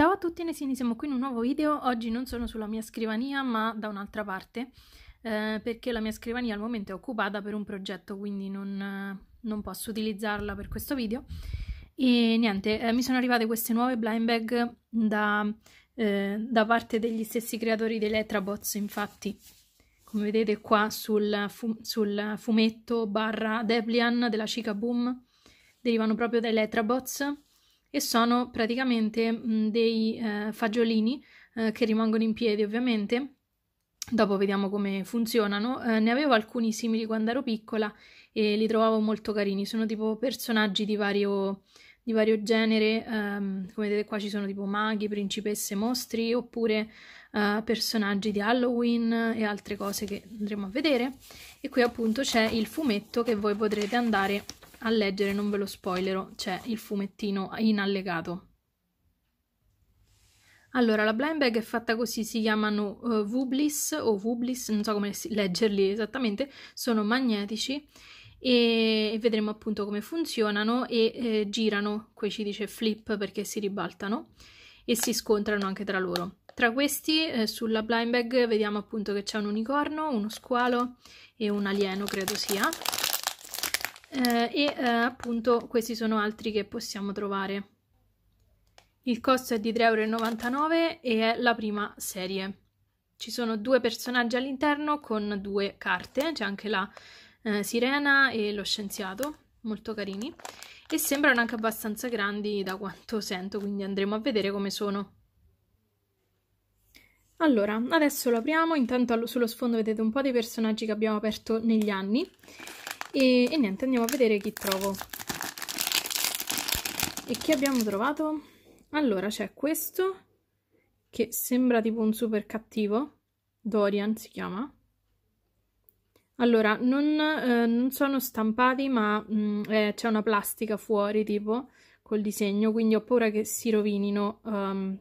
Ciao a tutti Nessini, siamo qui in un nuovo video. Oggi non sono sulla mia scrivania ma da un'altra parte eh, perché la mia scrivania al momento è occupata per un progetto quindi non, non posso utilizzarla per questo video. E niente, eh, mi sono arrivate queste nuove blind bag da, eh, da parte degli stessi creatori delle Etrabots infatti. Come vedete qua sul, fu sul fumetto barra Deblian della Chica Boom derivano proprio dai Letrabots e sono praticamente mh, dei eh, fagiolini eh, che rimangono in piedi ovviamente. Dopo vediamo come funzionano. Eh, ne avevo alcuni simili quando ero piccola e li trovavo molto carini. Sono tipo personaggi di vario, di vario genere. Um, come vedete qua ci sono tipo maghi, principesse, mostri oppure uh, personaggi di Halloween e altre cose che andremo a vedere. E qui appunto c'è il fumetto che voi potrete andare a a leggere, non ve lo spoilerò, c'è il fumettino in allegato. Allora, la blind bag è fatta così, si chiamano uh, Vublis o Vublis, non so come leggerli esattamente, sono magnetici e, e vedremo appunto come funzionano e eh, girano, qui ci dice flip perché si ribaltano e si scontrano anche tra loro. Tra questi eh, sulla blind bag vediamo appunto che c'è un unicorno, uno squalo e un alieno credo sia eh, e eh, appunto questi sono altri che possiamo trovare. Il costo è di 3,99 euro e è la prima serie. Ci sono due personaggi all'interno con due carte, c'è anche la eh, sirena e lo scienziato, molto carini. E sembrano anche abbastanza grandi da quanto sento, quindi andremo a vedere come sono. Allora, adesso lo apriamo, intanto sullo sfondo vedete un po' dei personaggi che abbiamo aperto negli anni e, e niente andiamo a vedere chi trovo e chi abbiamo trovato? allora c'è questo che sembra tipo un super cattivo Dorian si chiama allora, non, eh, non, sono stampati, ma mm, eh, c'è una plastica fuori, tipo, col disegno, quindi ho paura che si rovinino, um,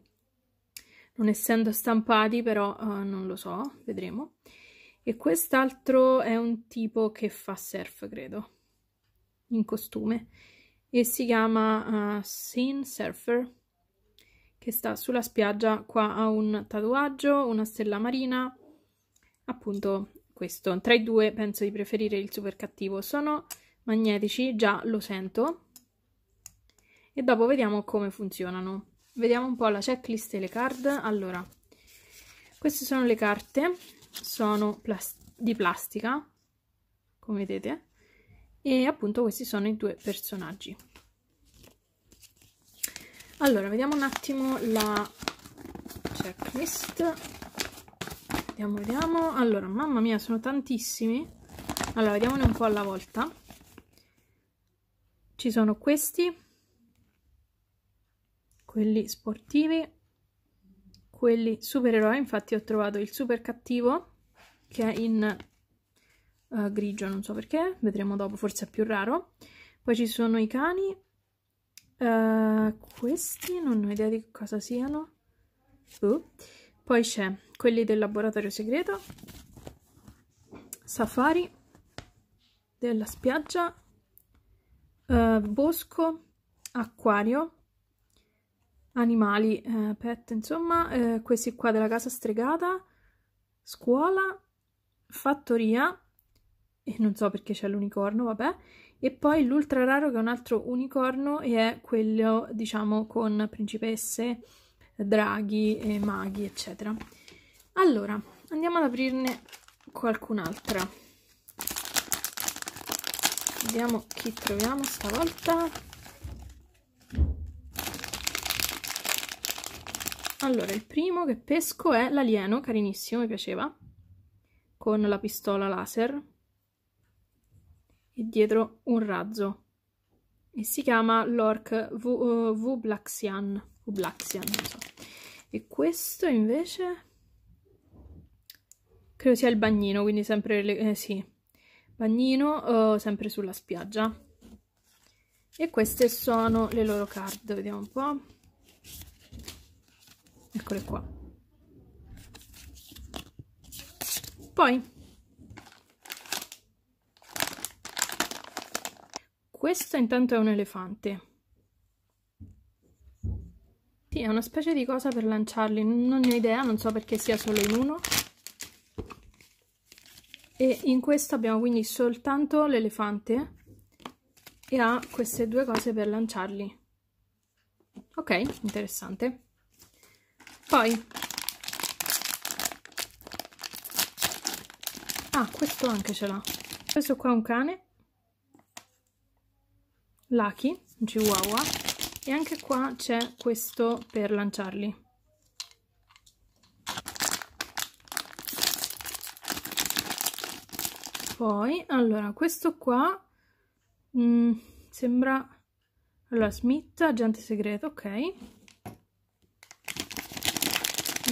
non essendo stampati, però uh, non lo so, vedremo. E quest'altro è un tipo che fa surf, credo, in costume. E si chiama uh, eh, Sin Surfer, che sta sulla spiaggia. Qua ha un tatuaggio, una stella marina, appunto questo. Tra i due penso di preferire il super cattivo. Sono magnetici, già lo sento. E dopo vediamo come funzionano. Vediamo un po' la checklist e le card. Allora, queste sono le carte sono plas di plastica, come vedete, e appunto questi sono i due personaggi. Allora, vediamo un attimo la checklist. Vediamo, vediamo. Allora, mamma mia, sono tantissimi. Allora, vediamone un po' alla volta. Ci sono questi, quelli sportivi, quelli supereroi, infatti ho trovato il super cattivo che è in uh, grigio, non so perché, vedremo dopo, forse è più raro. Poi ci sono i cani, uh, questi non ho idea di cosa siano. Uh. Poi c'è quelli del laboratorio segreto, safari, della spiaggia, eh, bosco, acquario, animali, eh, pet, insomma, eh, questi qua della casa stregata, scuola, fattoria, e non so perché c'è l'unicorno, vabbè, e poi l'ultra raro che è un altro unicorno e è quello, diciamo, con principesse, draghi e maghi, eccetera. Allora, andiamo ad aprirne qualcun'altra. Vediamo chi troviamo stavolta. Allora, il primo che pesco è l'alieno, carinissimo, mi piaceva, con la pistola laser e dietro un razzo. E si chiama l'orc eh, Vublaxian, Vublaxian, non Blaxian, so. E questo invece credo sia il bagnino, quindi sempre le, eh, sì, bagnino uh, sempre sulla spiaggia. E queste sono le loro card, vediamo un po' eccole qua poi questo intanto è un elefante sì, è una specie di cosa per lanciarli non ne ho idea, non so perché sia solo in uno e in questo abbiamo quindi soltanto l'elefante e ha queste due cose per lanciarli ok, interessante poi ah questo anche ce l'ha questo qua è un cane Lucky, un chihuahua e anche qua c'è questo per lanciarli poi allora questo qua mh, mm, sembra allora Smith agente segreto ok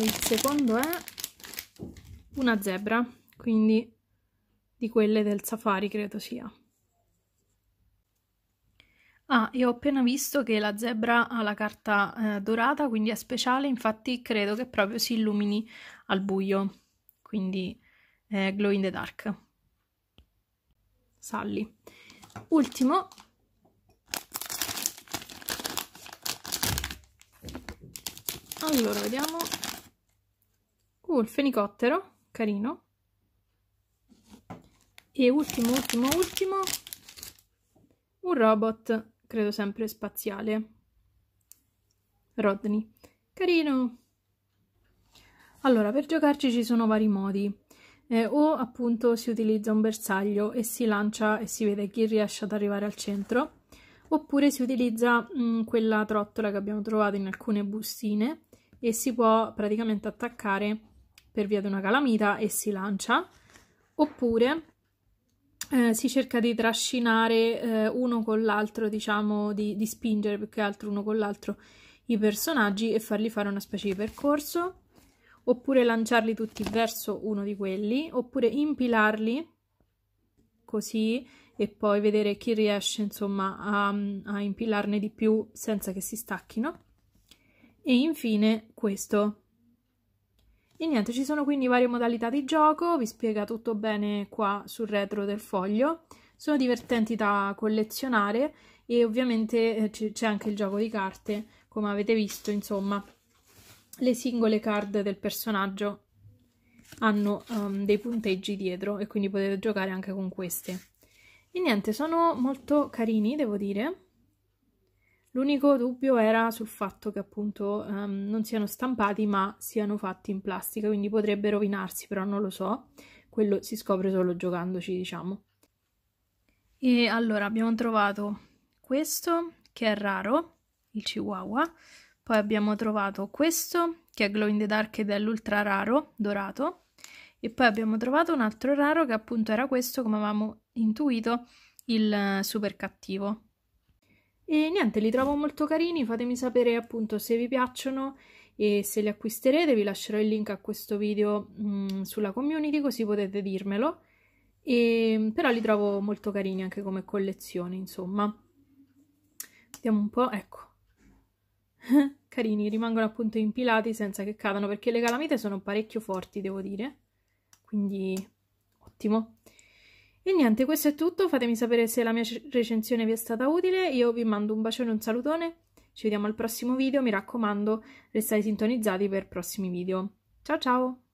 il secondo è una zebra quindi di quelle del safari credo sia Ah, e ho appena visto che la zebra ha la carta eh, dorata, quindi è speciale, infatti credo che proprio si illumini al buio, quindi eh, glow in the dark. Sally. Ultimo. Allora, vediamo. Uh, il fenicottero, carino. E ultimo, ultimo, ultimo, un robot, credo sempre spaziale. Rodney. Carino! Allora, per giocarci ci sono vari modi. Eh, o appunto si utilizza un bersaglio e si lancia e si vede chi riesce ad arrivare al centro, oppure si utilizza mh, mm, quella trottola che abbiamo trovato in alcune bustine e si può praticamente attaccare per via di una calamita e si lancia, oppure eh, si cerca di trascinare eh, uno con l'altro, diciamo, di, di spingere più che altro uno con l'altro i personaggi e farli fare una specie di percorso, oppure lanciarli tutti verso uno di quelli, oppure impilarli così e poi vedere chi riesce insomma a, a impilarne di più senza che si stacchino. E infine questo e niente, ci sono quindi varie modalità di gioco, vi spiega tutto bene qua sul retro del foglio. Sono divertenti da collezionare e ovviamente eh, c'è anche il gioco di carte, come avete visto, insomma. Le singole card del personaggio hanno um, dei punteggi dietro e quindi potete giocare anche con queste. E niente, sono molto carini, devo dire. L'unico dubbio era sul fatto che appunto um, non siano stampati ma siano fatti in plastica, quindi potrebbe rovinarsi, però non lo so. Quello si scopre solo giocandoci, diciamo. E allora abbiamo trovato questo che è raro, il Chihuahua. Poi abbiamo trovato questo che è Glow in the Dark ed è l'ultra raro, dorato. E poi abbiamo trovato un altro raro che appunto era questo, come avevamo intuito, il eh, super cattivo. E niente, li trovo molto carini, fatemi sapere appunto se vi piacciono e se li acquisterete, vi lascerò il link a questo video mh, mm, sulla community così potete dirmelo. E, però li trovo molto carini anche come collezione, insomma. Vediamo un po', ecco. carini, rimangono appunto impilati senza che cadano perché le calamite sono parecchio forti, devo dire. Quindi ottimo. E niente, questo è tutto, fatemi sapere se la mia recensione vi è stata utile, io vi mando un bacione, un salutone, ci vediamo al prossimo video, mi raccomando restate sintonizzati per prossimi video. Ciao ciao!